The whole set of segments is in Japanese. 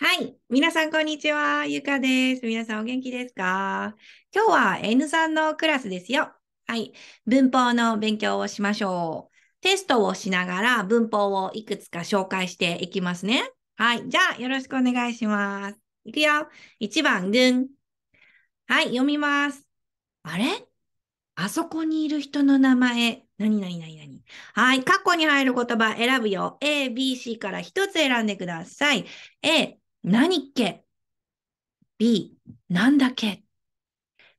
はい。皆さん、こんにちは。ゆかです。皆さん、お元気ですか今日は N3 のクラスですよ。はい。文法の勉強をしましょう。テストをしながら文法をいくつか紹介していきますね。はい。じゃあ、よろしくお願いします。いくよ。1番、ぐん。はい、読みます。あれあそこにいる人の名前。なになになになにはい。括弧に入る言葉選ぶよ。A、B、C から1つ選んでください。A、何っけ ?B、なんだっけ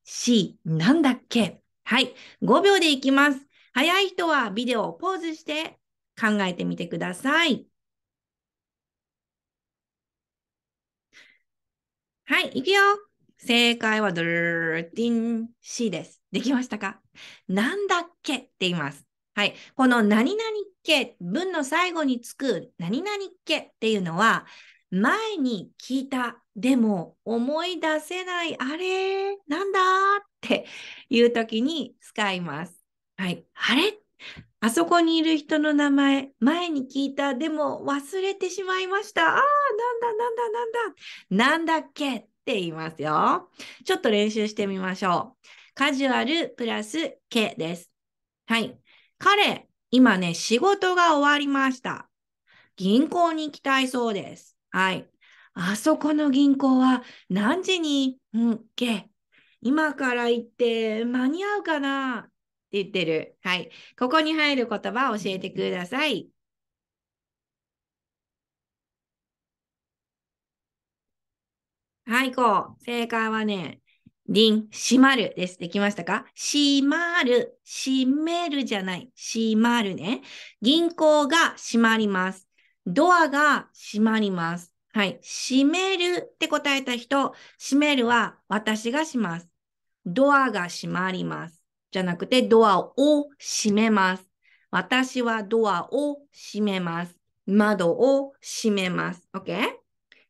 ?C、なんだっけはい、5秒でいきます。早い人はビデオをポーズして考えてみてください。はい、いくよ。正解はドルーティン C です。できましたかなんだっけって言います。はい。この何々っけ、文の最後につく何々っけっていうのは、前に聞いた、でも思い出せない、あれ、なんだっていう時に使います。はい。あれあそこにいる人の名前、前に聞いた、でも忘れてしまいました。ああ、なんだなんだなんだ。なんだっけって言いますよ。ちょっと練習してみましょう。カジュアルプラスけです。はい。彼、今ね、仕事が終わりました。銀行に行きたいそうです。はい。あそこの銀行は何時に、うんけ、今から行って間に合うかなって言ってる。はい。ここに入る言葉を教えてください。はい、こう。正解はね、りん、閉まるです。できましたか閉まる。閉めるじゃない。閉まるね。銀行が閉まります。ドアが閉まります。はい。閉めるって答えた人、閉めるは私がします。ドアが閉まります。じゃなくて、ドアを閉めます。私はドアを閉めます。窓を閉めます。OK?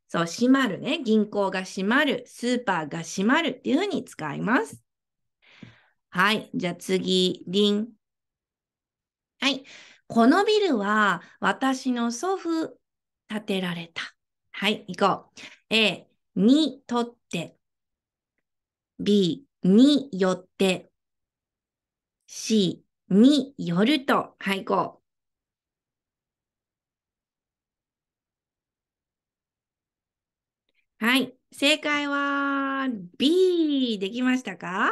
そう、閉まるね。銀行が閉まる。スーパーが閉まるっていうふうに使います。はい。じゃあ次、りん。はい。このビルは私の祖父建てられた。はい、行こう。A、にとって。B、によって。C、によると。はい、行こう。はい。正解は B できましたか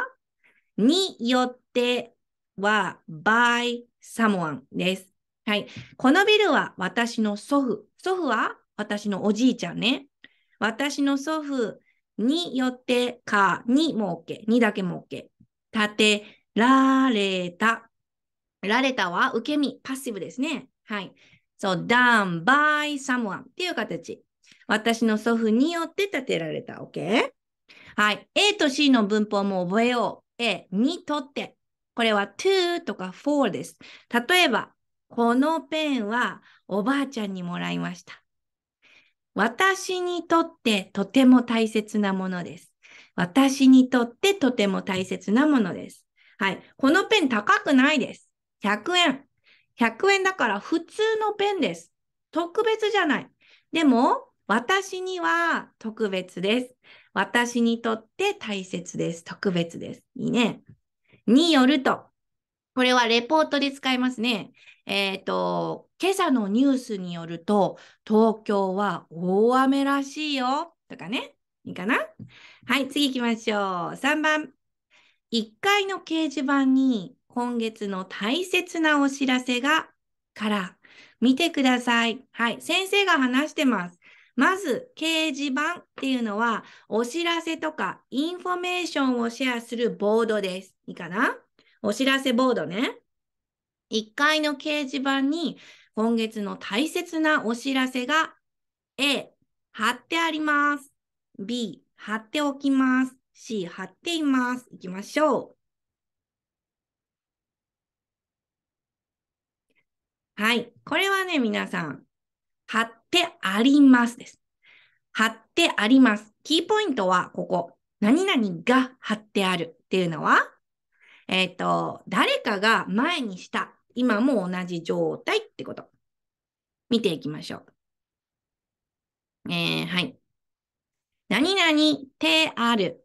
によっては by サモアンです。はい。このビルは私の祖父。祖父は私のおじいちゃんね。私の祖父によってかに儲け、にだけ儲け、建てられた。られたは受け身、パッシブですね。はい。そう、done by someone っていう形。私の祖父によって建てられた。OK? はい。A と C の文法も覚えよう。A にとって。これは to とか for です。例えば、このペンはおばあちゃんにもらいました。私にとってとても大切なものです。私にとってとても大切なものです。はい。このペン高くないです。100円。100円だから普通のペンです。特別じゃない。でも、私には特別です。私にとって大切です。特別です。いいね。によると。これはレポートで使いますね。えっ、ー、と、今朝のニュースによると、東京は大雨らしいよ。とかね。いいかなはい、次行きましょう。3番。1階の掲示板に今月の大切なお知らせがから見てください。はい、先生が話してます。まず、掲示板っていうのは、お知らせとかインフォメーションをシェアするボードです。いいかなお知らせボードね。1階の掲示板に、今月の大切なお知らせが A、貼ってあります。B、貼っておきます。C、貼っています。いきましょう。はい。これはね、皆さん、てありますです。貼ってあります。キーポイントはここ。何々が貼ってあるっていうのは、えっ、ー、と、誰かが前にした。今も同じ状態ってこと。見ていきましょう。えー、はい。何々てある。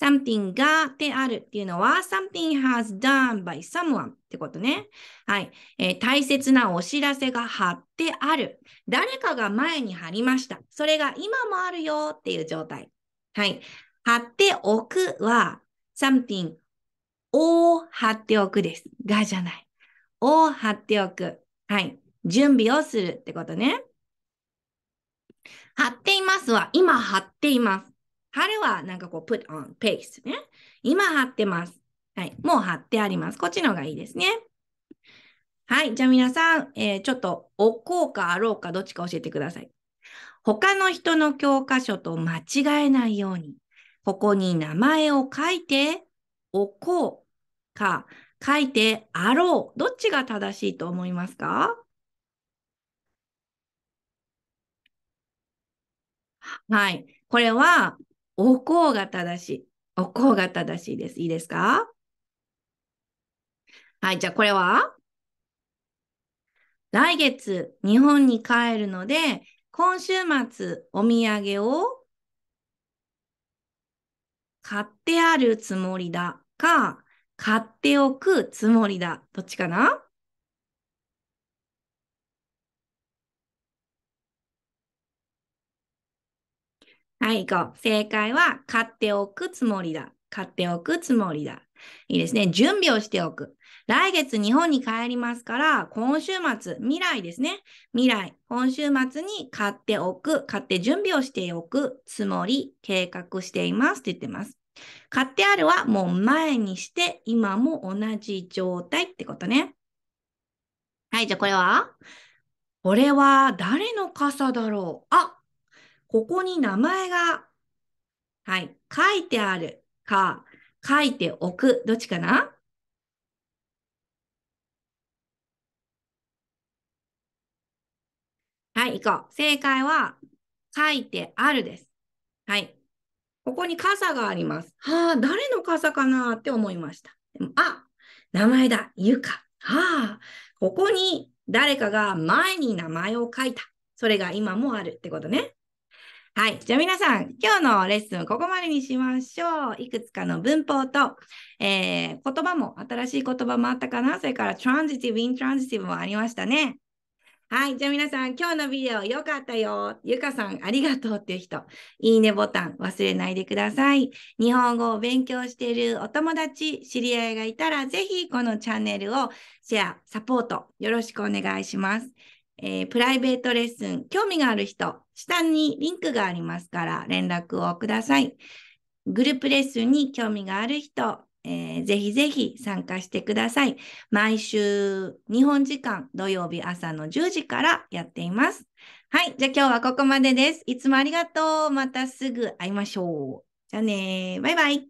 something がであるっていうのは something has done by someone ってことね。はい、えー、大切なお知らせが貼ってある。誰かが前に貼りました。それが今もあるよっていう状態。はい。貼っておくは something を貼っておくです。がじゃない。を貼っておく。はい。準備をするってことね。貼っていますは今貼っています。春はなんかこう、put on, paste ね。今貼ってます。はい。もう貼ってあります。こっちの方がいいですね。はい。じゃあ皆さん、えー、ちょっと、おこうかあろうか、どっちか教えてください。他の人の教科書と間違えないように、ここに名前を書いて、おこうか、書いてあろう。どっちが正しいと思いますかはい。これは、お香が正しい。お香が正しいです。いいですかはい、じゃあこれは来月日本に帰るので、今週末お土産を買ってあるつもりだか、買っておくつもりだ。どっちかない、5。正解は、買っておくつもりだ。買っておくつもりだ。いいですね。準備をしておく。来月日本に帰りますから、今週末、未来ですね。未来、今週末に買っておく、買って準備をしておくつもり、計画していますって言ってます。買ってあるはもう前にして、今も同じ状態ってことね。はい、じゃあこれはこれは誰の傘だろうあ、ここに名前が、はい、書いてあるか、書いておく、どっちかなはい、行こう。正解は、書いてあるです。はい。ここに傘があります。はあ、誰の傘かなって思いました。でもあ、名前だ、ゆか。はあ、ここに誰かが前に名前を書いた。それが今もあるってことね。はい。じゃあ皆さん、今日のレッスンここまでにしましょう。いくつかの文法と、えー、言葉も、新しい言葉もあったかな。それから、トランジティブ、イントランジティブもありましたね。はい。じゃあ皆さん、今日のビデオ良かったよ。ゆかさん、ありがとうっていう人、いいねボタン忘れないでください。日本語を勉強しているお友達、知り合いがいたら、ぜひこのチャンネルをシェア、サポート、よろしくお願いします。えー、プライベートレッスン、興味がある人、下にリンクがありますから連絡をください。グループレッスンに興味がある人、えー、ぜひぜひ参加してください。毎週日本時間土曜日朝の10時からやっています。はい。じゃあ今日はここまでです。いつもありがとう。またすぐ会いましょう。じゃあねバイバイ。